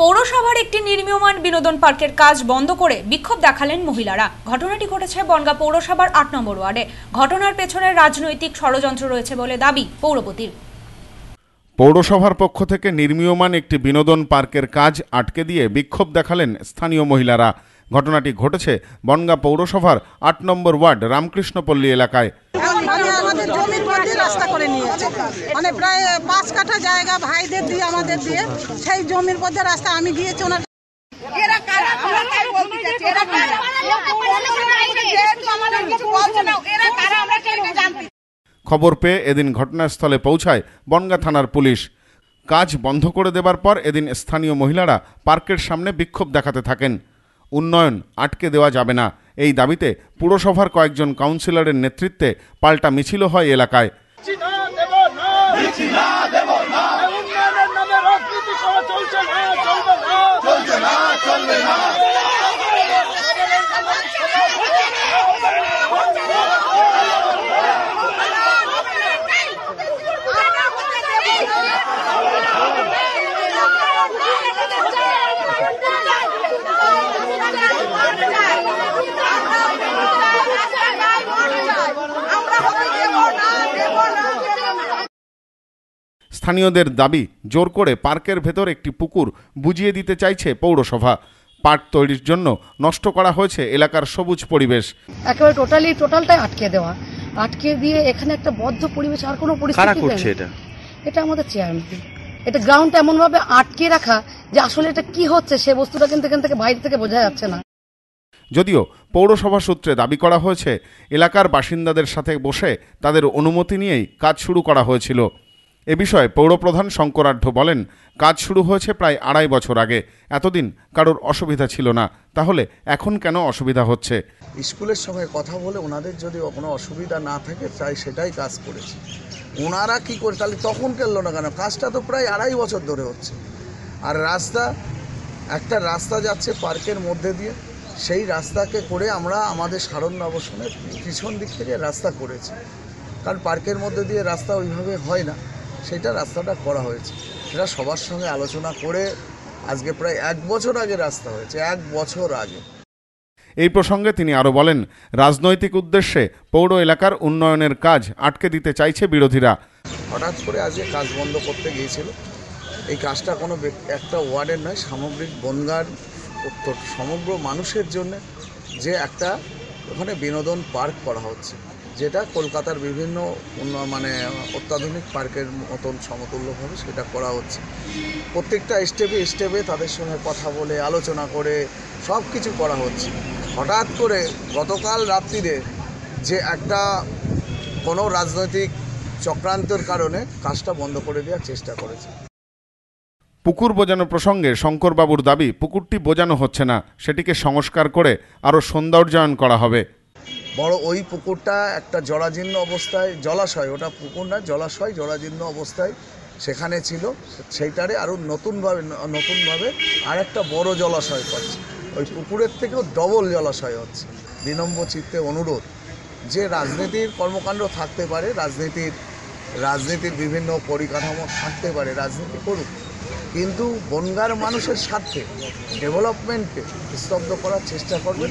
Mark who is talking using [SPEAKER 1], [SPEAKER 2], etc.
[SPEAKER 1] পৌরসভার একটি নির্মীয়মান বিনোদন পার্কের কাজ বন্ধ করে বিক্ষোভ দেখালেন মহিলারা ঘটনাটি ঘটেছে বনগা পৌরসভার আট নম্বর ওয়ার্ডে ঘটনার পেছনে রাজনৈতিক ষড়যন্ত্র রয়েছে বলে দাবি পৌরপতির
[SPEAKER 2] পৌরসভার পক্ষ থেকে নির্মীয়মান একটি বিনোদন পার্কের কাজ আটকে দিয়ে বিক্ষোভ দেখালেন স্থানীয় মহিলারা ঘটনাটি ঘটেছে বনগা পৌরসভার আট নম্বর ওয়ার্ড রামকৃষ্ণপল্লী এলাকায়
[SPEAKER 1] আমাদের জমির মধ্যে রাস্তা করে নিয়েছে মানে প্রায় পাঁচ কাঠা জায়গা ভাইদের দিয়ে আমাদের দিয়ে সেই জমির মধ্যে রাস্তা আমি গিয়েছি ওনার
[SPEAKER 2] খবর পেয়ে এদিন ঘটনাস্থলে পৌঁছায় বনগা থানার পুলিশ কাজ বন্ধ করে দেবার পর এদিন স্থানীয় মহিলারা পার্কের সামনে বিক্ষোভ দেখাতে থাকেন উন্নয়ন আটকে দেওয়া যাবে না এই দাবিতে পুরসভার কয়েকজন কাউন্সিলরের নেতৃত্বে পাল্টা মিছিল হয় এলাকায় স্থানীয়দের দাবি জোর করে পার্কের ভেতর একটি পুকুর বুঝিয়ে দিতে চাইছে পৌরসভা পার্ক তৈরির জন্য নষ্ট করা হয়েছে এলাকার সবুজ পরিবেশ একেবারে টোটালি টোটালটাই আটকে দেওয়া আটকে দিয়ে এখানে একটা বদ্ধ পরিবেশ আর কোনো পরিস্থিতি করছে এটা এটা আমাদের চেয়ারম্যান এটা এমন ভাবে আটকে রাখা যে আসলে এটা কি হচ্ছে সে বস্তুটা কিন্তু এখান থেকে বাইরে থেকে বোঝা যাচ্ছে না যদিও পৌরসভা সূত্রে দাবি করা হয়েছে এলাকার বাসিন্দাদের সাথে বসে তাদের অনুমতি নিয়েই কাজ শুরু করা হয়েছিল এ বিষয়ে পৌরপ্রধান শঙ্করাঢ্য বলেন কাজ শুরু হয়েছে প্রায় আড়াই বছর আগে এতদিন কারোর অসুবিধা ছিল না তাহলে এখন কেন অসুবিধা হচ্ছে
[SPEAKER 1] স্কুলের সঙ্গে কথা বলে ওনাদের যদি কোনো অসুবিধা না থাকে তাই সেটাই কাজ করেছে ওনারা কী করে তাহলে তখন করলো না কেন কাজটা তো প্রায় আড়াই বছর ধরে হচ্ছে আর রাস্তা একটা রাস্তা যাচ্ছে পার্কের মধ্যে দিয়ে সেই রাস্তাকে করে আমরা আমাদের সারণ অবসনের পিছন দিক থেকে রাস্তা করেছি কারণ পার্কের মধ্যে দিয়ে রাস্তা ওইভাবে হয় না সেটা রাস্তাটা করা হয়েছে সেটা সবার সঙ্গে আলোচনা করে আজকে প্রায় এক বছর আগে রাস্তা হয়েছে এক বছর আগে
[SPEAKER 2] এই প্রসঙ্গে তিনি আরও বলেন রাজনৈতিক উদ্দেশ্যে পৌর এলাকার উন্নয়নের কাজ আটকে দিতে চাইছে বিরোধীরা
[SPEAKER 1] হঠাৎ করে আজকে কাজ বন্ধ করতে গিয়েছিল এই কাজটা কোনো একটা ওয়ার্ডের নয় সামগ্রিক বনগার সমগ্র মানুষের জন্য যে একটা ওখানে বিনোদন পার্ক করা হচ্ছে যেটা কলকাতার বিভিন্ন মানে অত্যাধুনিক পার্কের মতন সমতুল্যভাবে সেটা করা হচ্ছে প্রত্যেকটা স্টেপে স্টেপে তাদের সঙ্গে কথা বলে আলোচনা করে সব কিছু করা হচ্ছে হঠাৎ করে গতকাল রাত্রিরে যে একটা কোনো রাজনৈতিক চক্রান্তর কারণে কাজটা বন্ধ করে দেওয়ার চেষ্টা করেছে
[SPEAKER 2] পুকুর বোজানো প্রসঙ্গে শঙ্করবাবুর দাবি পুকুরটি বোজানো হচ্ছে না সেটিকে সংস্কার করে আরও সৌন্দর্যায়ন করা হবে
[SPEAKER 1] বড় ওই পুকুরটা একটা জরাজীর্ণ অবস্থায় জলাশয় ওটা পুকুর না জলাশয় জরাজীর্ণ অবস্থায় সেখানে ছিল সেইটারে আরও নতুনভাবে নতুনভাবে আর একটা বড় জলাশয় পাচ্ছে ওই পুকুরের থেকেও ডবল জলাশয় হচ্ছে বিনম্ব চিত্তে অনুরোধ যে রাজনীতির কর্মকাণ্ড থাকতে পারে রাজনীতির রাজনীতির বিভিন্ন পরিকাঠামো থাকতে পারে রাজনীতি করুক কিন্তু বনগার মানুষের স্বার্থে ডেভেলপমেন্টকে স্তব্ধ করার চেষ্টা করবেন